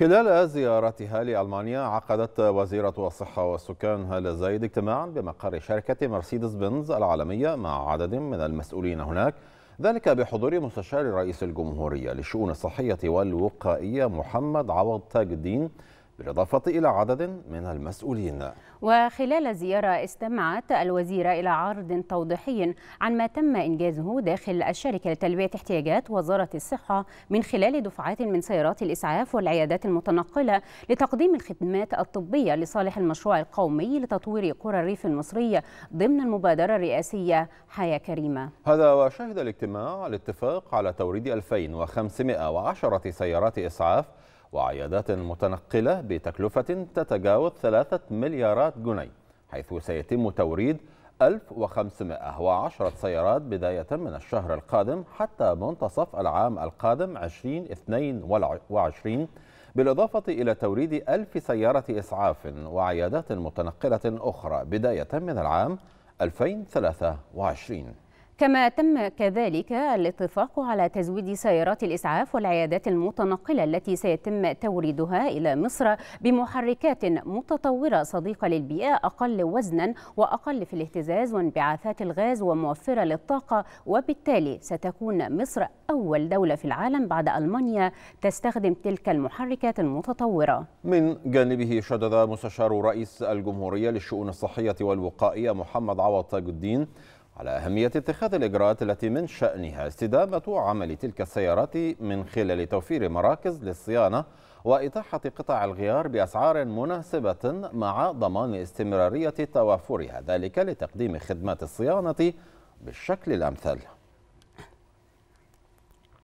خلال زيارتها لألمانيا عقدت وزيرة الصحة والسكان هالة زايد اجتماعا بمقر شركة مرسيدس بنز العالمية مع عدد من المسؤولين هناك ذلك بحضور مستشار رئيس الجمهورية للشؤون الصحية والوقائية محمد عوض تاج الدين بالإضافة إلى عدد من المسؤولين وخلال زيارة استمعت الوزيرة إلى عرض توضيحي عن ما تم إنجازه داخل الشركة لتلبية احتياجات وزارة الصحة من خلال دفعات من سيارات الإسعاف والعيادات المتنقلة لتقديم الخدمات الطبية لصالح المشروع القومي لتطوير قرى الريف المصرية ضمن المبادرة الرئاسية حياة كريمة هذا وشهد الاجتماع الاتفاق على توريد 2510 سيارات إسعاف وعيادات متنقلة بتكلفة تتجاوز 3 مليارات جنيه حيث سيتم توريد 1510 سيارات بداية من الشهر القادم حتى منتصف العام القادم 2022 بالإضافة إلى توريد 1000 سيارة إسعاف وعيادات متنقلة أخرى بداية من العام 2023 كما تم كذلك الاتفاق على تزويد سيارات الإسعاف والعيادات المتنقلة التي سيتم توريدها إلى مصر بمحركات متطورة صديقة للبيئة أقل وزنا وأقل في الاهتزاز وانبعاثات الغاز وموفرة للطاقة وبالتالي ستكون مصر أول دولة في العالم بعد ألمانيا تستخدم تلك المحركات المتطورة من جانبه شدد مستشار رئيس الجمهورية للشؤون الصحية والوقائية محمد عوض تاج الدين على أهمية اتخاذ الإجراءات التي من شأنها استدامة عمل تلك السيارات من خلال توفير مراكز للصيانة وإتاحة قطع الغيار بأسعار مناسبة مع ضمان استمرارية توافرها ذلك لتقديم خدمات الصيانة بالشكل الأمثل